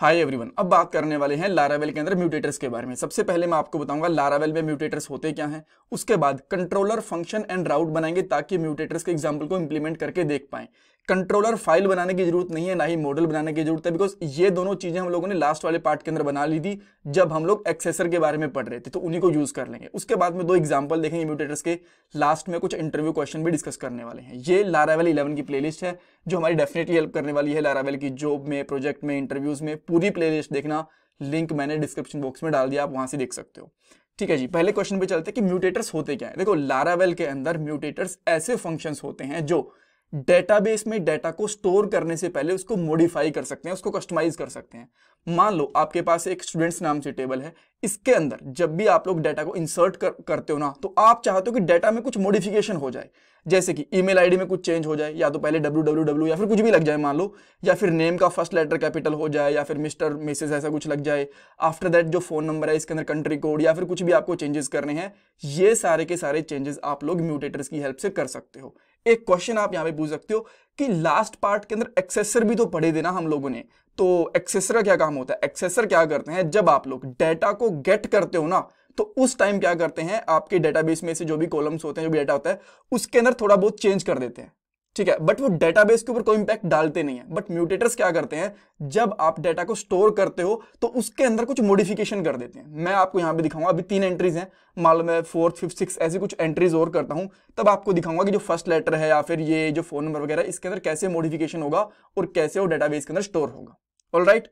hi everyone अब बात करने वाले हैं लारावेल के अंदर म्यूटेटर्स के बारे में सबसे पहले मैं आपको बताऊंगा लारावेल में म्यूटेटर्स होते क्या हैं उसके बाद कंट्रोलर फंक्शन एंड राउट बनाएंगे ताकि म्यूटेटर्स के एग्जाम्पल को इंप्लीमेंट करके देख पाएं कंट्रोलर फाइल बनाने की जरूरत नहीं है ना ही मॉडल बनाने की जरूरत है बिकॉज ये दोनों चीजें हम लोगों ने लास्ट वाले पार्ट के अंदर बना ली थी जब हम लोग एक्सेसर के बारे में पढ़ रहे थे तो उन्हीं को यूज कर लेंगे उसके बाद में दो एग्जाम्पल देखेंगे म्यूटेटर्स के लास्ट में कुछ इंटरव्यू क्वेश्चन भी डिस्कस करने वाले हैं ये लारावेल इलेवन की प्ले है जो हमारी डेफिनेटली हेल्प करने वाली है लारावेल की जॉब में प्रोजेक्ट में इंटरव्यूज में पूरी प्ले देखना लिंक मैंने डिस्क्रिप्शन बॉक्स में डाल दिया आप वहां से देख सकते हो ठीक है जी पहले क्वेश्चन पे चलते हैं कि म्यूटेटर्स होते क्या है देखो लारावेल के अंदर म्यूटेटर्स ऐसे फंक्शंस होते हैं जो डेटाबेस में डेटा को स्टोर करने से पहले उसको मॉडिफाई कर सकते हैं उसको कस्टमाइज कर सकते हैं मान लो आपके पास एक स्टूडेंट्स नाम से टेबल है इसके अंदर जब भी आप लोग डेटा को इंसर्ट कर, करते हो ना तो आप चाहते हो कि डेटा में कुछ मॉडिफिकेशन हो जाए जैसे कि ईमेल आईडी में कुछ चेंज हो जाए या तो पहले डब्ल्यू या फिर कुछ भी लग जाए मान लो या फिर नेम का फर्स्ट लेटर कैपिटल हो जाए या फिर मिस्टर मेसेज ऐसा कुछ लग जाए आफ्टर दैट जो फोन नंबर है इसके अंदर कंट्री कोड या फिर कुछ भी आपको चेंजेस करने हैं ये सारे के सारे चेंजेस आप लोग म्यूटेटर्स की हेल्प से कर सकते हो एक क्वेश्चन आप यहाँ पे पूछ सकते हो कि लास्ट पार्ट के अंदर एक्सेसर भी तो पढ़े देना हम लोगों ने तो एक्सेसर का क्या काम होता है एक्सेसर क्या करते हैं जब आप लोग डेटा को गेट करते हो ना तो उस टाइम क्या करते हैं आपके डेटाबेस में से जो भी कॉलम्स होते हैं जो भी डेटा होता है उसके अंदर थोड़ा बहुत चेंज कर देते हैं ठीक है बट वो डेटाबेस के ऊपर कोई इंपैक्ट डालते नहीं है बट म्यूटेटर्स क्या करते हैं जब आप डेटा को स्टोर करते हो तो उसके अंदर कुछ मॉडिफिकेशन कर देते हैं मैं आपको यहां पे दिखाऊंगा अभी तीन एंट्रीज हैं मालूम मैं फोर्थ फिफ्थ सिक्स ऐसी कुछ एंट्रीज और करता हूं तब आपको दिखाऊंगा कि जो फर्स्ट लेटर है या फिर ये जो फोन नंबर वगैरह इसके अंदर कैसे मॉडिफिकेशन होगा और कैसे वो डेटाबेस के अंदर स्टोर होगा ऑल राइट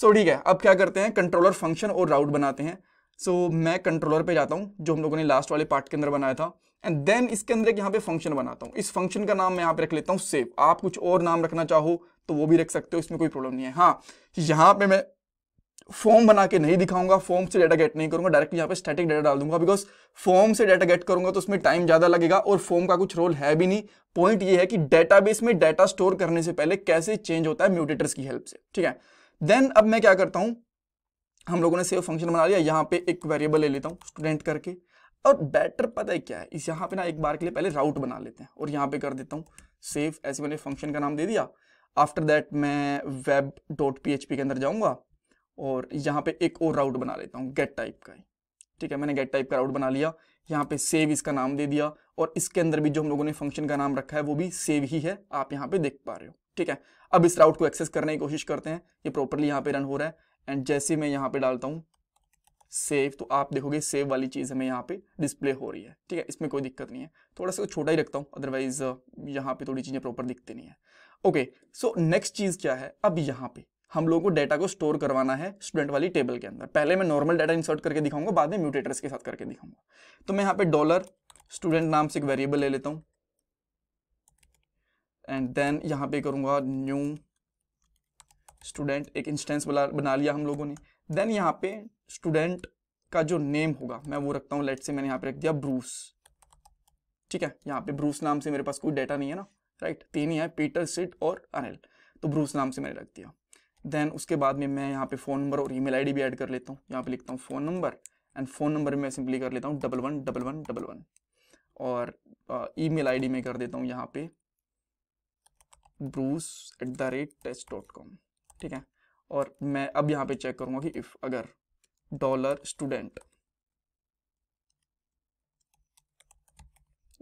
सो ठीक है अब क्या करते हैं कंट्रोलर फंक्शन और राउट बनाते हैं सो so, मैं कंट्रोलर पे जाता हूँ जो हम लोगों ने लास्ट वाले पार्ट के अंदर बनाया था एंड देन इसके अंदर एक यहाँ पे फंक्शन बनाता हूँ इस फंक्शन का नाम मैं यहाँ पे रख लेता हूँ सेव आप कुछ और नाम रखना चाहो तो वो भी रख सकते हो इसमें कोई प्रॉब्लम नहीं है हाँ यहाँ पे मैं फॉर्म बना के नहीं दिखाऊंगा फॉर्म से डाटा गेट नहीं करूंगा डायरेक्टली यहाँ पे स्टैटिक डाटा डाल दूंगा बिकॉज फॉर्म से डाटा गेट करूंगा तो उसमें टाइम ज़्यादा लगेगा और फॉर्म का कुछ रोल है भी नहीं पॉइंट ये है कि डेटाबेस में डाटा स्टोर करने से पहले कैसे चेंज होता है म्यूटेटर्स की हेल्प से ठीक है देन अब मैं क्या करता हूँ हम लोगों ने सेव फंक्शन बना लिया यहाँ पे एक वेरिएबल ले लेता हूँ स्टूडेंट करके और बेटर पता है क्या है इस यहाँ पे ना एक बार के लिए पहले राउट बना लेते हैं और यहाँ पे कर देता हूँ सेव ऐसे मैंने फंक्शन का नाम दे दिया आफ्टर दैट मैं web dot P H P के अंदर जाऊँगा और यहाँ पे एक और राउट बना लेता हूँ गेट टाइप का ही ठीक है मैंने गेट टाइप का राउट बना लिया यहाँ पे सेव इसका नाम दे दिया और इसके अंदर भी जो हम लोगों ने फंक्शन का नाम रखा है वो भी सेव ही है आप यहाँ पे देख पा रहे हो ठीक है अब इस राउट को एक्सेस करने की कोशिश करते हैं ये प्रॉपरली यहाँ पे रन हो रहा है एंड जैसे मैं यहाँ पे डालता हूँ सेव तो आप देखोगे सेव वाली चीज़ हमें यहाँ पे डिस्प्ले हो रही है ठीक है इसमें कोई दिक्कत नहीं है थोड़ा सा तो छोटा ही रखता हूँ अदरवाइज uh, यहाँ पे थोड़ी चीज़ें प्रॉपर दिखती नहीं है ओके सो नेक्स्ट चीज़ क्या है अब यहाँ पे हम लोगों को डाटा को स्टोर करवाना है स्टूडेंट वाली टेबल के अंदर पहले मैं नॉर्मल डाटा इंसर्ट करके दिखाऊंगा बाद में म्यूटेटर्स के साथ करके दिखाऊंगा तो मैं यहाँ पे डॉलर स्टूडेंट नाम से एक वेरिएबल ले लेता हूँ एंड देन यहाँ पे करूँगा न्यू स्टूडेंट एक इंस्टेंस बना लिया हम लोगों ने देन यहाँ पे स्टूडेंट का जो नेम होगा मैं वो रखता हूँ लेट से मैंने यहाँ पे रख दिया ब्रूस ठीक है यहाँ पे ब्रूस नाम से मेरे पास कोई डेटा नहीं है ना राइट तीन ही है पीटर सिट और अनिल तो ब्रूस नाम से मैंने रख दिया देन उसके बाद में मैं यहाँ पे फ़ोन नंबर और ईमेल आईडी भी ऐड कर लेता हूँ यहाँ पे लिखता हूँ phone number and phone number में सिंपली कर लेता हूँ double one double one double one और ई मेल आई में कर देता हूँ यहाँ पे Bruce at the rate test dot com ठीक है और मैं अब यहाँ पे चेक करूंगा कि इफ अगर डॉलर स्टूडेंट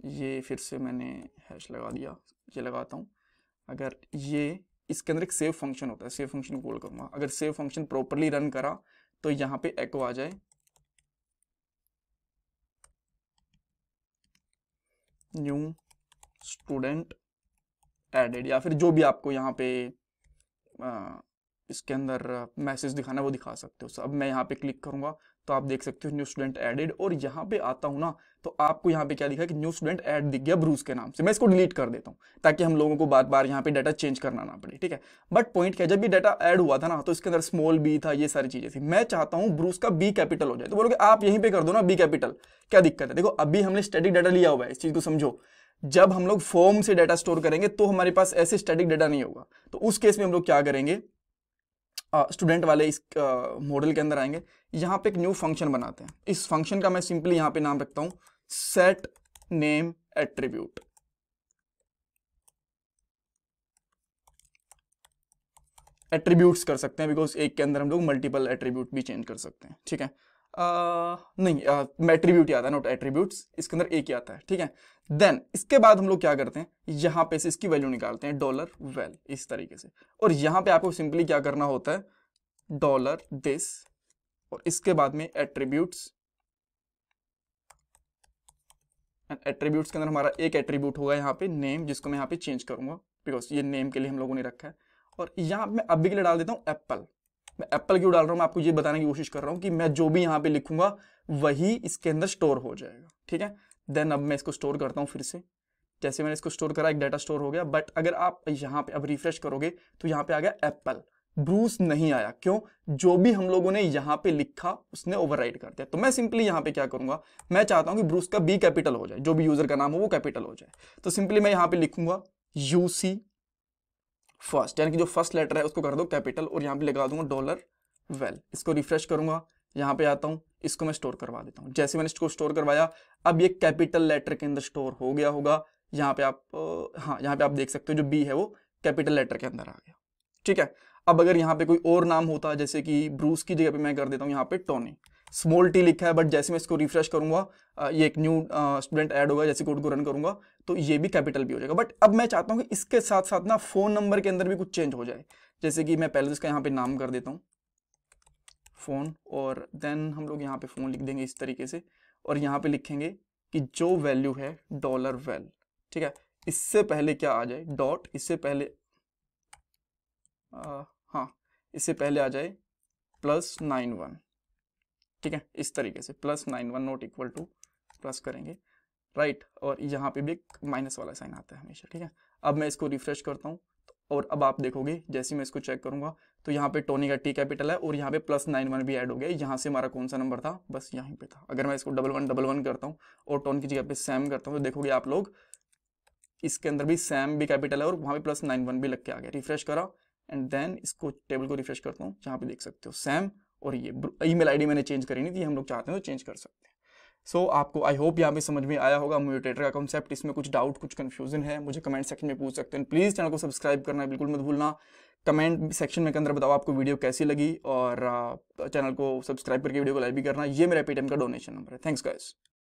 ये फिर से मैंने हैश लगा दिया ये लगाता हूँ अगर ये इसके अंदर एक सेव फंक्शन होता है सेव फंक्शन कॉल करूंगा अगर सेव फंक्शन प्रॉपरली रन करा तो यहाँ पे एक्व आ जाए न्यू स्टूडेंट एडेड या फिर जो भी आपको यहाँ पे इसके अंदर मैसेज दिखाना वो दिखा सकते हो अब मैं यहाँ पे क्लिक करूंगा तो आप देख सकते हो न्यू स्टूडेंट एडेड और यहाँ पे आता हूँ ना तो आपको यहाँ पे क्या दिखा कि न्यू स्टूडेंट ऐड दिख गया ब्रूस के नाम से मैं इसको डिलीट कर देता हूँ ताकि हम लोगों को बार बार यहाँ पे डाटा चेंज करना ना पड़े ठीक है बट पॉइंट क्या जब भी डाटा ऐड हुआ था ना तो इसके अंदर स्मॉल बी था ये सारी चीज़ें थी मैं चाहता हूँ ब्रूस का बी कैपिटल हो जाए तो बोलोगे आप यहीं पर कर दो ना बी कैपिटल क्या दिक्कत है देखो अभी हमने स्टडी डाटा लिया हुआ है इस चीज़ को समझो जब हम लोग फॉर्म से डाटा स्टोर करेंगे तो हमारे पास ऐसे स्टैटिक डाटा नहीं होगा तो उस केस में हम लोग क्या करेंगे स्टूडेंट वाले इस मॉडल के अंदर आएंगे यहाँ पे एक न्यू फंक्शन बनाते हैं इस फंक्शन का मैं सिंपली यहाँ पे नाम रखता हूँ सेट नेम एट्रीब्यूट एट्रीब्यूट्स कर सकते हैं बिकॉज एक के अंदर हम लोग मल्टीपल एट्रीब्यूट भी चेंज कर सकते हैं ठीक है नहीं मेट्रीब्यूट आता है नॉट एट्रीब्यूट इसके अंदर एक ही आता है ठीक है देन इसके बाद हम लोग क्या करते हैं यहाँ पे से इसकी वैल्यू निकालते हैं डॉलर वेल इस तरीके से और यहाँ पे आपको सिंपली क्या करना होता है डॉलर दिस और इसके बाद में एट्रीब्यूट्स एट्रीब्यूट्स के अंदर हमारा एक एट्रीब्यूट होगा यहाँ पे नेम जिसको मैं यहाँ पे चेंज करूंगा बिकॉज ये नेम के लिए हम लोगों ने रखा है और यहाँ मैं अभी के लिए डाल देता हूँ एप्पल मैं एप्पल क्यों डाल रहा हूँ मैं आपको ये बताने की कोशिश कर रहा हूँ कि मैं जो भी यहाँ पे लिखूंगा वही इसके अंदर स्टोर हो जाएगा ठीक है देन अब मैं इसको स्टोर करता हूँ फिर से जैसे मैंने इसको स्टोर करा एक डाटा स्टोर हो गया बट अगर आप यहाँ पे अब रिफ्रेश करोगे तो यहाँ पे आ गया एप्पल ब्रूस नहीं आया क्यों जो भी हम लोगों ने यहाँ पे लिखा उसने ओवरराइड कर दिया तो मैं सिंपली यहाँ पे क्या करूंगा मैं चाहता हूँ कि ब्रूस का बी कैपिटल हो जाए जो भी यूजर का नाम हो वो कैपिटल हो जाए तो सिंपली मैं यहाँ पे लिखूंगा यू सी फर्स्ट यानी कि जो फर्स्ट लेटर है उसको कर दो कैपिटल और यहाँ पे लगा दूंगा डॉलर वेल इसको रिफ्रेश करूंगा यहाँ पे आता हूँ इसको मैं स्टोर करवा देता हूँ जैसे मैंने इसको स्टोर करवाया अब ये कैपिटल लेटर के अंदर स्टोर हो गया होगा यहाँ पे आप हाँ यहाँ पे आप देख सकते हो जो बी है वो कैपिटल लेटर के अंदर आ गया ठीक है अब अगर यहाँ पे कोई और नाम होता जैसे कि ब्रूस की जगह पे मैं कर देता हूँ यहाँ पे टोनी स्मॉल टी लिखा है बट जैसे मैं इसको रिफ्रेश करूंगा ये एक न्यू स्टूडेंट ऐड होगा जैसे कोड को रन करूंगा तो ये भी कैपिटल भी हो जाएगा बट अब मैं चाहता हूँ कि इसके साथ साथ ना फ़ोन नंबर के अंदर भी कुछ चेंज हो जाए जैसे कि मैं पहले तो इसका यहाँ पे नाम कर देता हूँ फ़ोन और देन हम लोग यहाँ पे फ़ोन लिख देंगे इस तरीके से और यहाँ पे लिखेंगे कि जो वैल्यू है डॉलर वेल ठीक है इससे पहले क्या आ जाए डॉट इससे पहले आ, हाँ इससे पहले आ जाए प्लस नाइन वन ठीक है इस तरीके से plus nine one not equal to plus करेंगे राइट और यहाँ पे भी एक माइनस वाला साइन आता है हमेशा ठीक है अब मैं इसको रिफ्रेश करता हूँ और अब आप देखोगे जैसे मैं इसको चेक करूंगा तो यहाँ पे टोनी का टी कैपिटल है और यहाँ पे प्लस नाइन वन भी ऐड हो गया यहाँ से हमारा कौन सा नंबर था बस यहीं पे था अगर मैं इसको डबल वन डबल वन करता हूँ और टोन की जगह पे सैम करता हूँ तो देखोगे आप लोग इसके अंदर भी सैम भी कैपिटल है और वहाँ पे प्लस नाइन वन भी लग के आ गया रिफ्रेश करा एंड देन इसको टेबल को रिफ्रेश करता हूँ जहाँ पे देख सकते हो सैम और ये ई मेल मैंने चेंज करी नहीं थी हम लोग चाहते हैं तो चेंज कर सकते हैं सो so, आपको आई होप यहाँ पे समझ में आया होगा म्यूटेटर का कॉन्सेप्ट इसमें कुछ डाउट कुछ कन्फ्यूजन है मुझे कमेंट सेक्शन में पूछ सकते हैं प्लीज़ चैनल को सब्सक्राइब करना बिल्कुल मत भूलना कमेंट सेक्शन में के अंदर बताओ आपको वीडियो कैसी लगी और चैनल uh, को सब्सक्राइब करके वीडियो को लाइक भी करना ये मेरा पेटीएम का डोनेशन नंबर है थैंक्स गाइज